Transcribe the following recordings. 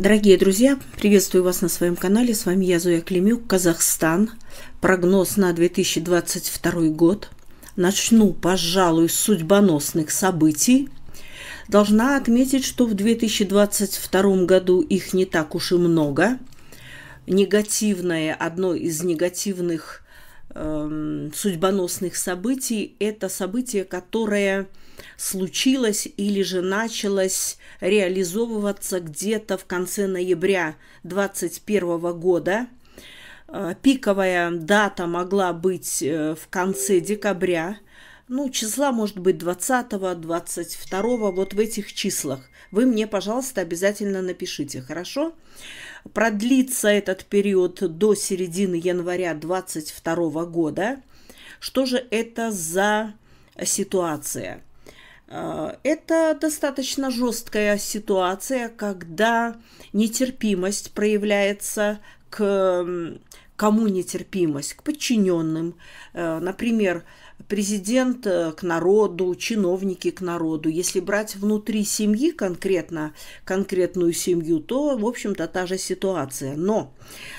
Дорогие друзья, приветствую вас на своем канале. С вами я, Зоя Клемюк, Казахстан. Прогноз на 2022 год. Начну, пожалуй, с судьбоносных событий. Должна отметить, что в 2022 году их не так уж и много. Негативное, одно из негативных эм, судьбоносных событий – это событие, которое – случилось или же началось реализовываться где-то в конце ноября 2021 года. Э, пиковая дата могла быть э, в конце декабря, ну, числа, может быть, 20 22 вот в этих числах. Вы мне, пожалуйста, обязательно напишите, хорошо? Продлится этот период до середины января 22 года. Что же это за ситуация? А, это достаточно жесткая ситуация, когда нетерпимость проявляется к кому нетерпимость, к подчиненным. Э, например, президент э, к народу, чиновники к народу. Если брать внутри семьи конкретно, конкретную семью, то, в общем-то, та же ситуация. Но,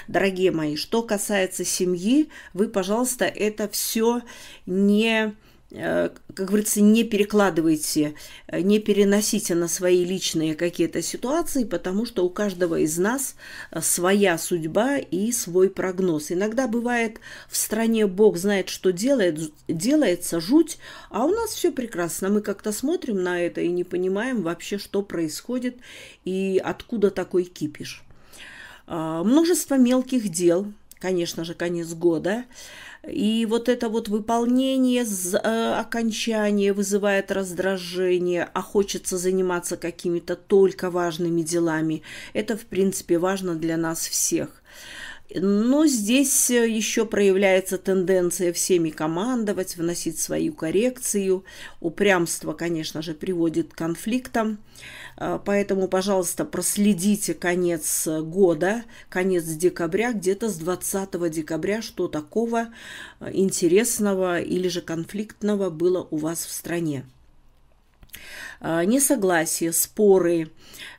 дорогие мои, что касается семьи, вы, пожалуйста, это все не Э, как говорится, не перекладывайте, э, не переносите на свои личные какие-то ситуации, потому что у каждого из нас э, своя судьба и свой прогноз. Иногда бывает в стране Бог знает, что делает, делается жуть, а у нас все прекрасно. Мы как-то смотрим на это и не понимаем вообще, что происходит и откуда такой кипиш. А, множество мелких дел, конечно же, конец года – и вот это вот выполнение э, окончания вызывает раздражение, а хочется заниматься какими-то только важными делами. Это, в принципе, важно для нас всех. Но здесь э, еще проявляется тенденция всеми командовать, вносить свою коррекцию. Упрямство, конечно же, приводит к конфликтам. Э, поэтому, пожалуйста, проследите конец э, года, конец декабря, где-то с 20 декабря, что такого интересного или же конфликтного было у вас в стране несогласия, споры,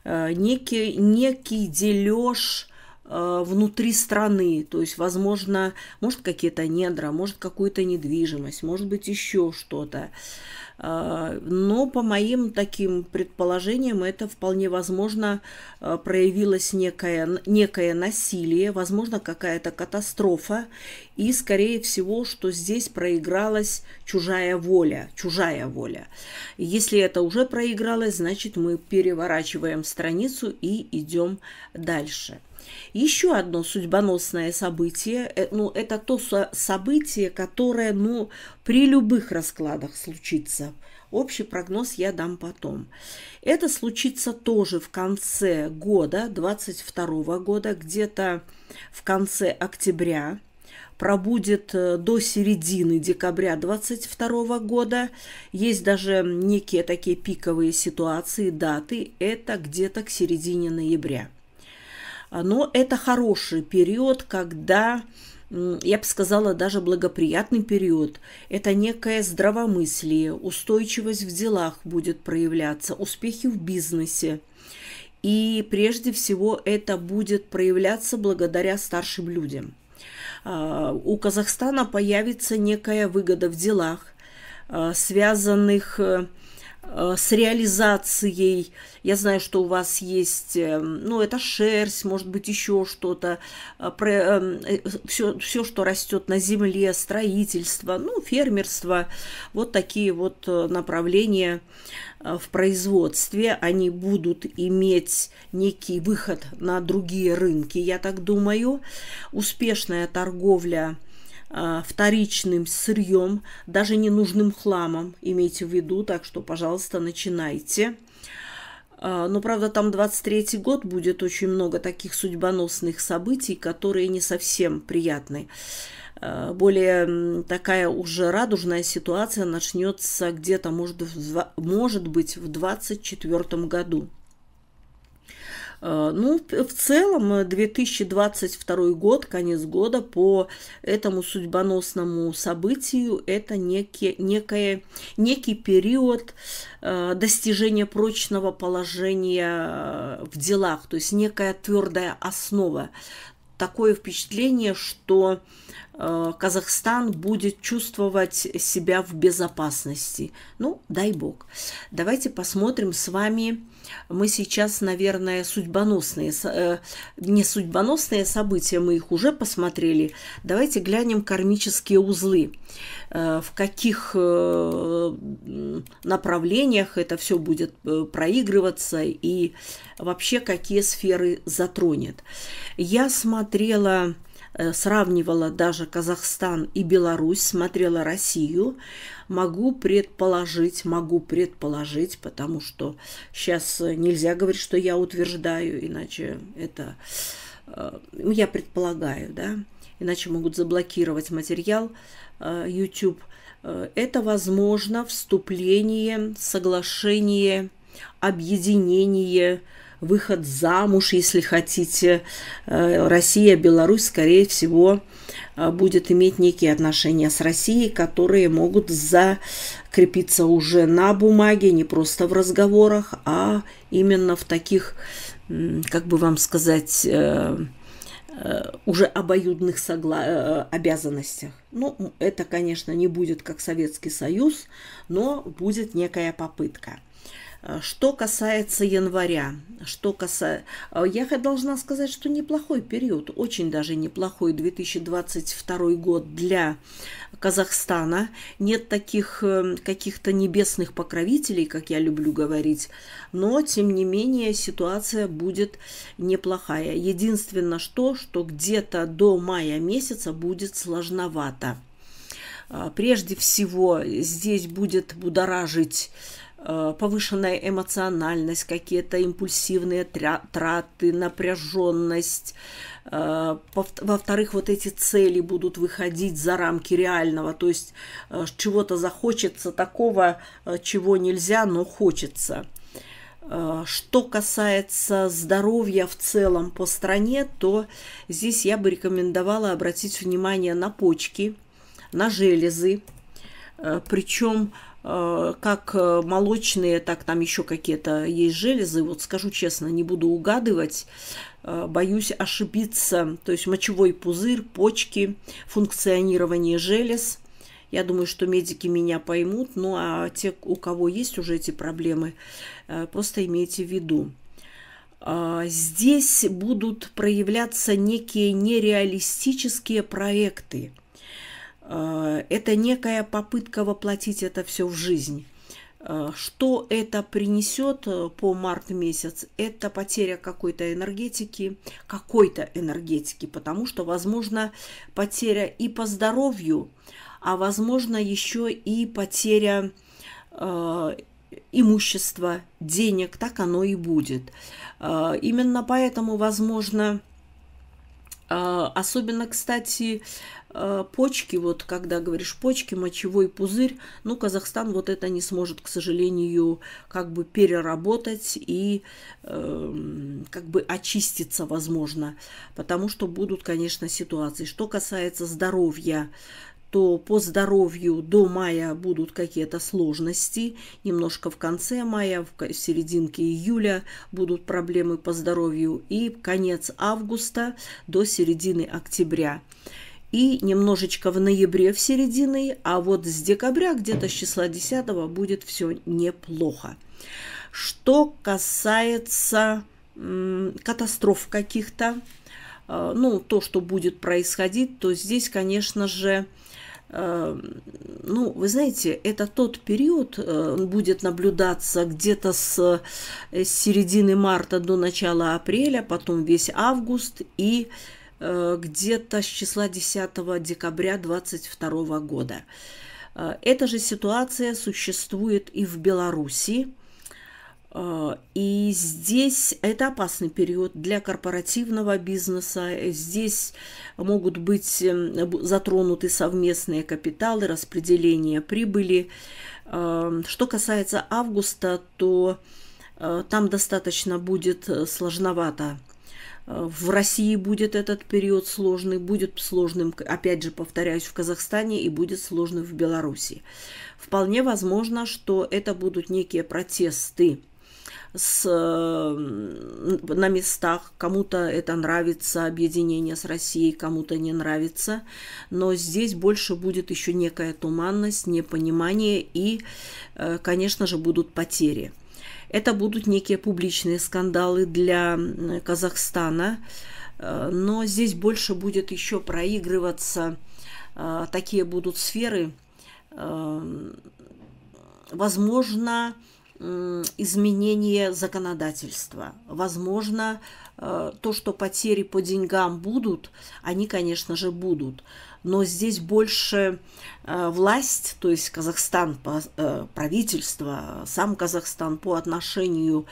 некий, некий дележ Э, внутри страны, то есть, возможно, может какие-то недра, может какую-то недвижимость, может быть еще что-то. Э, но по моим таким предположениям это вполне возможно э, проявилось некое, некое насилие, возможно какая-то катастрофа. И скорее всего, что здесь проигралась чужая воля, чужая воля. Если это уже проигралось, значит мы переворачиваем страницу и идем дальше. Еще одно судьбоносное событие, э, ну, это то событие, которое, ну, при любых раскладах случится. Общий прогноз я дам потом. Это случится тоже в конце года, 22 года, где-то в конце октября пробудет э, до середины декабря 2022 года. Есть даже некие такие пиковые ситуации, даты. Это где-то к середине ноября – а, но это хороший период, когда я бы сказала, даже благоприятный период. Это некое здравомыслие, устойчивость в делах будет проявляться, успехи в бизнесе. И прежде всего это будет проявляться благодаря старшим людям. А, у Казахстана появится некая выгода в делах, а, связанных с э, Э, с реализацией. Я знаю, что у вас есть, э, ну, это шерсть, может быть, еще что-то, все, э, все, что растет на земле, строительство, ну, фермерство, вот такие вот направления в производстве, они будут иметь некий выход на другие рынки, я так думаю. Успешная торговля – а, вторичным сырьем, даже ненужным хламом, имейте в виду, так что, пожалуйста, начинайте. А, но, правда, там 23-й год будет очень много таких судьбоносных событий, которые не совсем приятны. А, более такая уже радужная ситуация начнется где-то, может, может быть, в 24 году. Э, ну, в целом 2022 э, год, конец года, по этому судьбоносному событию это некий, некое, некий период э, достижения прочного положения в делах, то есть некая твердая основа. Такое впечатление, что Казахстан будет чувствовать себя в безопасности. Ну, дай бог. Давайте посмотрим с вами мы сейчас, наверное, судьбоносные, э, не судьбоносные события, мы их уже посмотрели. Давайте глянем кармические узлы, э, в каких э, направлениях это все будет проигрываться и вообще какие сферы затронет. Я смотрела Э, сравнивала даже Казахстан и Беларусь, смотрела Россию, могу предположить, могу предположить, потому что сейчас э, нельзя говорить, что я утверждаю, иначе это э, ну, я предполагаю, да, иначе могут заблокировать материал YouTube. Это, возможно, вступление, соглашение, объединение выход замуж, если хотите. Э, Россия, Беларусь, скорее всего, э, будет иметь некие отношения с Россией, которые могут закрепиться уже на бумаге, не просто в разговорах, а именно в таких, как бы вам сказать, э, уже обоюдных согла... обязанностях. Ну, это, конечно, не будет как Советский Союз, но будет некая попытка. Э, что касается января, что касается... Э, я должна сказать, что неплохой период, очень даже неплохой 2022 год для Казахстана. Нет таких э, каких-то небесных покровителей, как я люблю говорить, но, тем не менее, ситуация будет неплохая. Единственное, что, что где-то до мая месяца будет сложновато. Прежде всего, здесь будет будоражить Э, повышенная эмоциональность, какие-то импульсивные траты, напряженность. Э, во-вторых, вот эти цели будут выходить за рамки реального, то есть э, чего-то захочется такого, чего нельзя, но хочется. Что касается здоровья в целом по стране, то здесь я бы рекомендовала обратить внимание на почки, на железы. Причем Э, как э, молочные, так там еще какие-то есть железы. Вот скажу честно, не буду угадывать, э, боюсь ошибиться. То есть мочевой пузырь, почки, функционирование желез. Я думаю, что медики меня поймут. Ну а те, у кого есть уже эти проблемы, просто имейте в виду. Здесь будут проявляться некие нереалистические проекты – Э, это некая попытка воплотить это все в жизнь. Э, что это принесет э, по март месяц? Это потеря какой-то энергетики, какой-то энергетики, потому что, возможно, потеря и по здоровью, а возможно еще и потеря имущества, денег, так оно и будет. именно поэтому, возможно, особенно, кстати, Э, почки, вот когда говоришь почки, мочевой пузырь, ну, Казахстан вот это не сможет, к сожалению, как бы переработать и э, как бы очиститься, возможно, потому что будут, конечно, ситуации. Что касается здоровья, то по здоровью до мая будут какие-то сложности. Немножко в конце мая, в серединке июля будут проблемы по здоровью. И конец августа до середины октября и немножечко в ноябре в середине, а вот с декабря где-то с числа 10 будет все неплохо. Что касается катастроф каких-то, э, ну, то, что будет происходить, то здесь, конечно же, э, ну, вы знаете, это тот период э, будет наблюдаться где-то с середины марта до начала апреля, потом весь август и Э, где-то с числа 10 декабря 2022 года. Э, эта же ситуация существует и в Беларуси. Э, и здесь это опасный период для корпоративного бизнеса. Здесь могут быть эм, затронуты совместные капиталы, распределение прибыли. Что касается августа, то там достаточно будет сложновато Э, в России будет этот период сложный, будет сложным, опять же, повторяюсь, в Казахстане и будет сложным в Беларуси. Вполне возможно, что это будут некие протесты с, на местах. Кому-то это нравится, объединение с Россией, кому-то не нравится. Но здесь больше будет еще некая туманность, непонимание и, э, конечно же, будут потери. Это будут некие публичные скандалы для Казахстана, э, но здесь больше будет еще проигрываться, э, такие будут сферы, эм, возможно, изменение законодательства. Возможно, э, то, что потери по деньгам будут, они, конечно же, будут. Но здесь больше э, власть, то есть Казахстан, э, правительство, сам Казахстан по отношению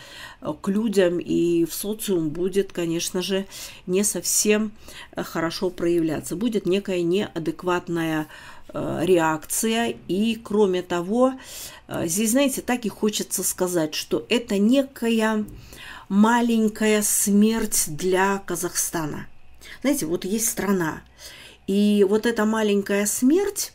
к людям и в социум будет, конечно же, не совсем хорошо проявляться. Будет некая неадекватная Э, реакция. И кроме того, э, здесь, знаете, так и хочется сказать, что это некая маленькая смерть для Казахстана. Знаете, вот есть страна, и вот эта маленькая смерть,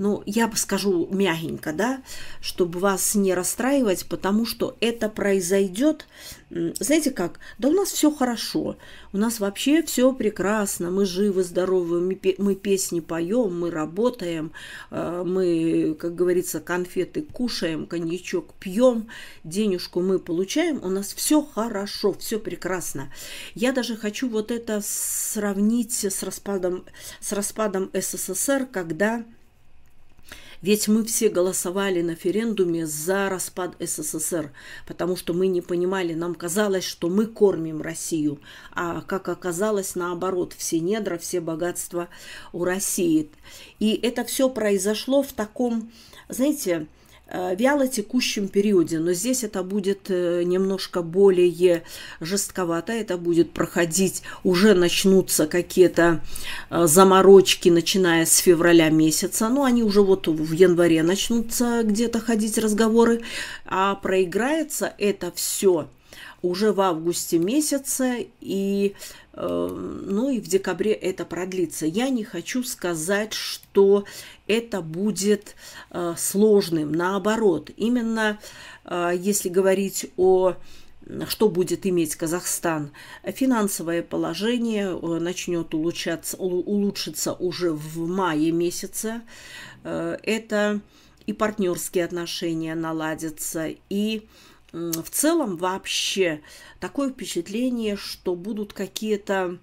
ну, я бы скажу мягенько, да, чтобы вас не расстраивать, потому что это произойдет, знаете как, да у нас все хорошо, у нас вообще все прекрасно, мы живы, здоровы, мы, мы песни поем, мы работаем, э, мы, как говорится, конфеты кушаем, коньячок пьем, денежку мы получаем, у нас все хорошо, все прекрасно. Я даже хочу вот это сравнить с распадом, с распадом СССР, когда ведь мы все голосовали на референдуме за распад СССР, потому что мы не понимали, нам казалось, что мы кормим Россию, а как оказалось, наоборот, все недра, все богатства у России. И это все произошло в таком, знаете, Э, вяло текущем периоде, но здесь это будет э, немножко более жестковато, это будет проходить, уже начнутся какие-то э, заморочки, начиная с февраля месяца, но ну, они уже вот в январе начнутся где-то ходить разговоры, а проиграется это все – уже в августе месяце, и, э, ну и в декабре это продлится. Я не хочу сказать, что это будет э, сложным, наоборот. Именно э, если говорить о что будет иметь Казахстан. Финансовое положение начнет улучшаться, улучшиться уже в мае месяце. Это и партнерские отношения наладятся, и э, в целом вообще такое впечатление, что будут какие-то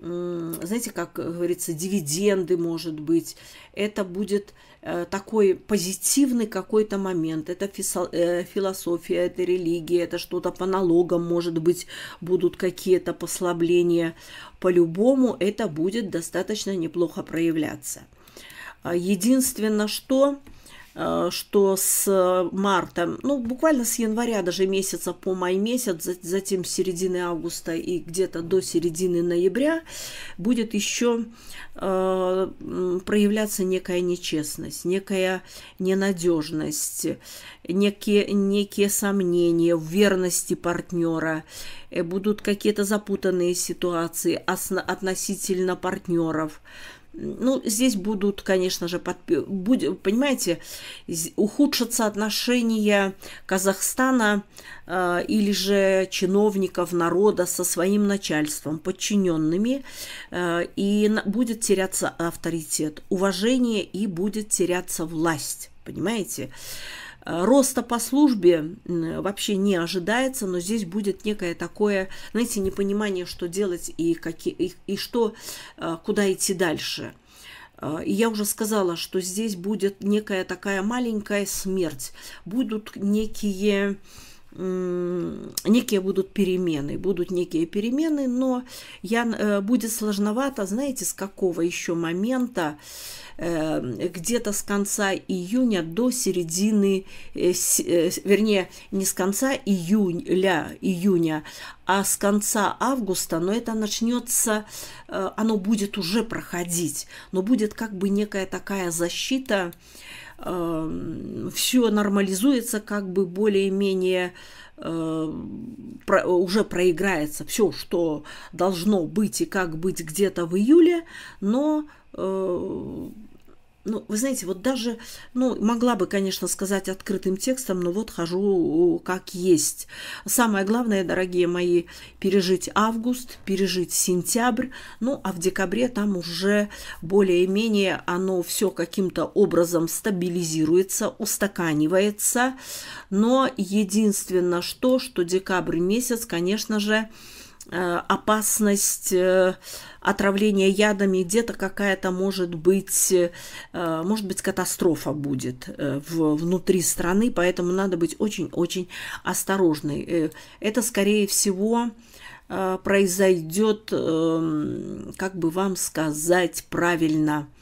знаете, как говорится, дивиденды, может быть, это будет э, такой позитивный какой-то момент, это э, философия, это религия, это что-то по налогам, может быть, будут какие-то послабления, по-любому это будет достаточно неплохо проявляться. А, единственное, что Э, что с э, марта, ну, буквально с января даже месяца по май месяц, затем с середины августа и где-то до середины ноября будет еще э, проявляться некая нечестность, некая ненадежность, некие, некие сомнения в верности партнера, будут какие-то запутанные ситуации относительно партнеров – ну, здесь будут, конечно же, под, Будь... понимаете, ухудшатся отношения Казахстана э, или же чиновников народа со своим начальством, подчиненными, э, и будет теряться авторитет, уважение и будет теряться власть, понимаете? Роста по службе вообще не ожидается, но здесь будет некое такое, знаете, непонимание, что делать и, какие, и, и что, а, куда идти дальше. А, и я уже сказала, что здесь будет некая такая маленькая смерть. Будут некие некие будут перемены, будут некие перемены, но я, э, будет сложновато, знаете, с какого еще момента, э, где-то с конца июня до середины, э, вернее, не с конца июля, июня, а с конца августа, но это начнется, оно будет уже проходить, но будет как бы некая такая защита, Эм, все нормализуется, как бы более-менее э, уже проиграется все, что должно быть и как быть где-то в июле, но э, ну, вы знаете, вот даже, ну, могла бы, конечно, сказать открытым текстом, но «Ну, вот хожу как есть. Самое главное, дорогие мои, пережить август, пережить сентябрь, ну, а в декабре там уже более-менее оно все каким-то образом стабилизируется, устаканивается, но единственное что, что декабрь месяц, конечно же, Э, опасность э, отравления ядами, где-то какая-то может быть, э, может быть катастрофа будет внутри страны, поэтому надо быть очень-очень осторожной. Это, скорее всего, произойдет, эм, как бы вам сказать правильно –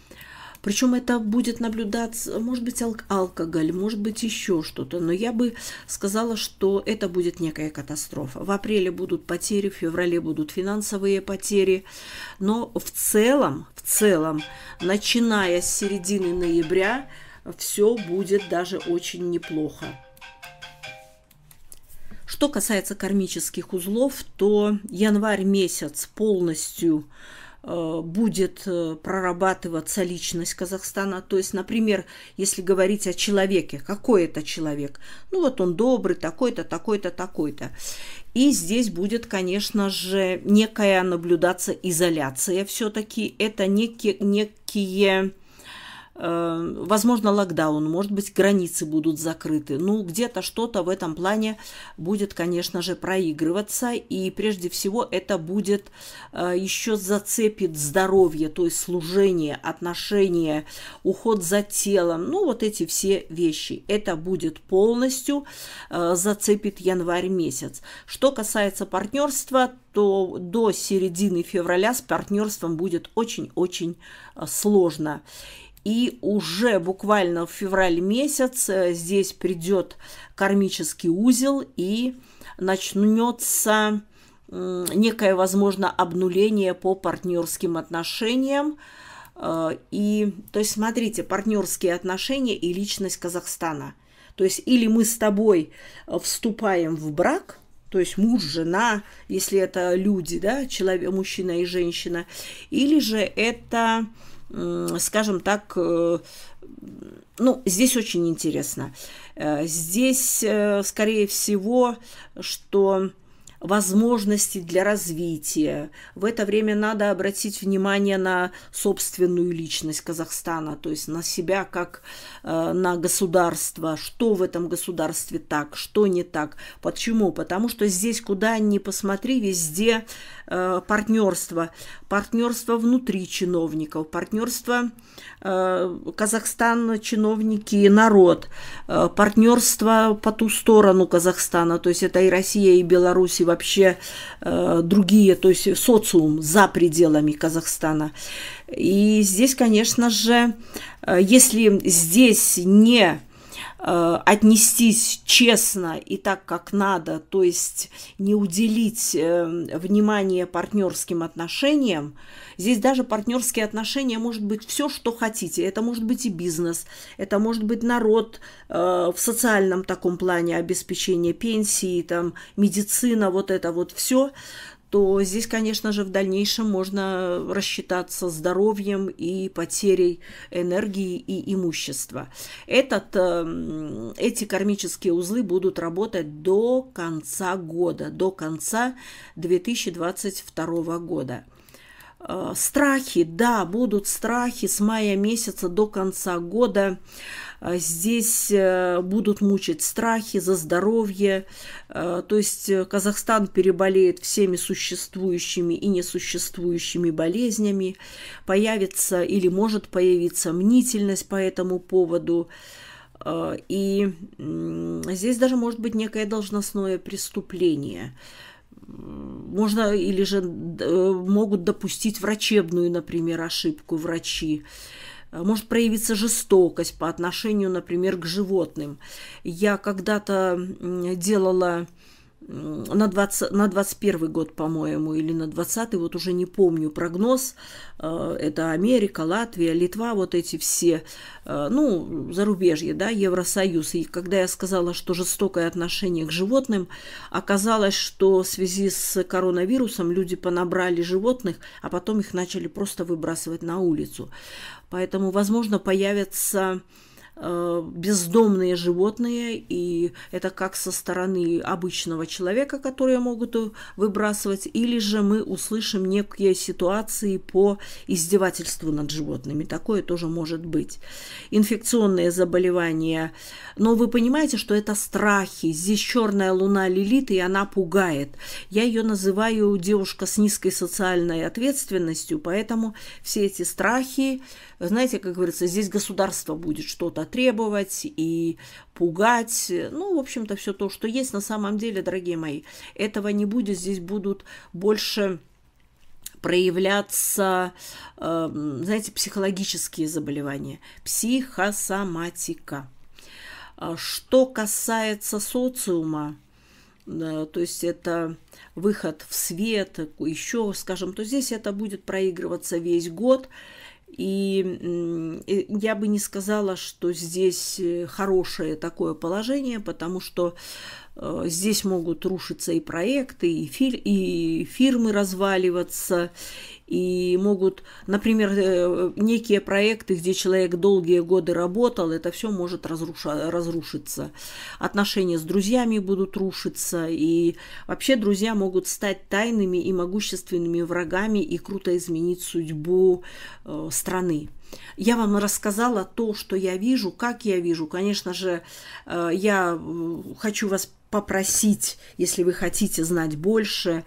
причем это будет наблюдаться, может быть, ал- алкоголь, может быть, еще что-то. Но я бы сказала, что это будет некая катастрофа. В апреле будут потери, в феврале будут финансовые потери. Но в целом, в целом, начиная с середины ноября, все будет даже очень неплохо. Что касается кармических узлов, то январь месяц полностью Э, будет э, прорабатываться личность Казахстана. То есть, например, если говорить о человеке, какой это человек? Ну вот он добрый, такой-то, такой-то, такой-то. И здесь будет, конечно же, некая наблюдаться изоляция все-таки. Это некие, некие Э, возможно, локдаун, может быть, границы будут закрыты. Ну, где-то что-то в этом плане будет, конечно же, проигрываться. И прежде всего это будет э, еще зацепит здоровье, то есть служение, отношения, уход за телом. Ну, вот эти все вещи. Это будет полностью э, зацепит январь месяц. Что касается партнерства, то до середины февраля с партнерством будет очень-очень сложно. И уже буквально в февраль месяц э, здесь придет кармический узел и начнется некое, возможно, обнуление по партнерским отношениям. Э, и, то есть, смотрите, партнерские отношения и личность Казахстана. То есть, или мы с тобой э, вступаем в брак – то есть муж, жена, если это люди, да, человек, мужчина и женщина, или же это скажем так, э, ну, здесь очень интересно. Э, здесь, э, скорее всего, что возможности для развития. В это время надо обратить внимание на собственную личность Казахстана, то есть на себя как э, на государство, что в этом государстве так, что не так. Почему? Потому что здесь, куда ни посмотри, везде э, партнерство. Партнерство внутри чиновников, партнерство Э, Казахстан, чиновники, народ, э, партнерство по ту сторону Казахстана, то есть это и Россия, и Беларусь, и вообще э, другие, то есть социум за пределами Казахстана. И здесь, конечно же, если здесь не Э, отнестись честно и так, как надо, то есть не уделить э, внимание партнерским отношениям. Здесь даже партнерские отношения может быть все, что хотите. Это может быть и бизнес, это может быть народ э, в социальном таком плане обеспечения пенсии, там, медицина, вот это вот все то здесь, конечно же, в дальнейшем можно рассчитаться здоровьем и потерей энергии и имущества. Этот, эм, эти кармические узлы будут работать до конца года, до конца 2022 года. Э, страхи, да, будут страхи с мая месяца до конца года. Э, здесь э, будут мучить страхи за здоровье. То есть Казахстан переболеет всеми существующими и несуществующими болезнями. Появится или может появиться мнительность по этому поводу. И здесь даже может быть некое должностное преступление – можно или же э, могут допустить врачебную, например, ошибку врачи. Может проявиться жестокость по отношению, например, к животным. Я когда-то делала на, 20, на 21 год, по-моему, или на 20 вот уже не помню прогноз. Э, это Америка, Латвия, Литва, вот эти все, э, ну, зарубежье, да, Евросоюз. И когда я сказала, что жестокое отношение к животным, оказалось, что в связи с коронавирусом люди понабрали животных, а потом их начали просто выбрасывать на улицу. Поэтому, возможно, появятся Э, бездомные животные, и это как со стороны обычного человека, которые могут выбрасывать, или же мы услышим некие ситуации по издевательству над животными. Такое тоже может быть. Инфекционные заболевания. Но вы понимаете, что это страхи. Здесь черная луна лилит, и она пугает. Я ее называю девушка с низкой социальной ответственностью, поэтому все эти страхи, знаете, как говорится, здесь государство будет что-то что требовать и пугать. Ну, в общем-то, все то, что есть на самом деле, дорогие мои. Этого не будет. Здесь будут больше проявляться, э, знаете, психологические заболевания, психосоматика. А что касается социума, то есть это выход в свет, еще, скажем, то здесь это будет проигрываться весь год. И я бы не сказала, что здесь э, хорошее такое положение, потому что э, здесь могут рушиться и проекты, и, фир и фирмы разваливаться, и могут, например, э, некие проекты, где человек долгие годы работал, это все может разруша, разрушиться. Отношения с друзьями будут рушиться, и вообще друзья могут стать тайными и могущественными врагами и круто изменить судьбу э, страны. Я вам рассказала то, что я вижу, как я вижу. Конечно же, э, я хочу вас попросить, если вы хотите знать больше,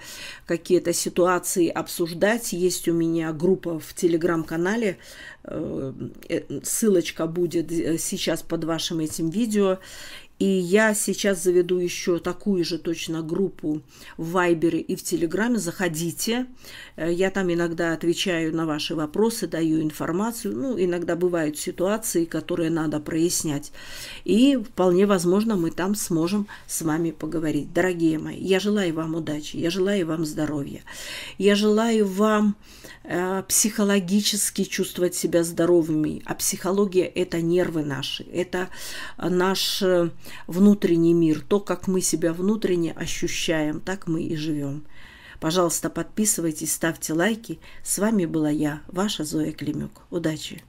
какие-то ситуации обсуждать. Есть у меня группа в телеграм-канале, э, э, ссылочка будет э, сейчас под вашим этим видео. И я сейчас заведу еще такую же точно группу в Вайбере и в Телеграме. Заходите. Э, я там иногда отвечаю на ваши вопросы, даю информацию. Ну, иногда бывают ситуации, которые надо прояснять. И вполне возможно, мы там сможем с вами поговорить. Дорогие мои, я желаю вам удачи, я желаю вам здоровья, я желаю вам э, психологически чувствовать себя здоровыми. А психология – это нервы наши, это наш э, внутренний мир, то, как мы себя внутренне ощущаем, так мы и живем. Пожалуйста, подписывайтесь, ставьте лайки. С вами была я, ваша Зоя Климюк. Удачи!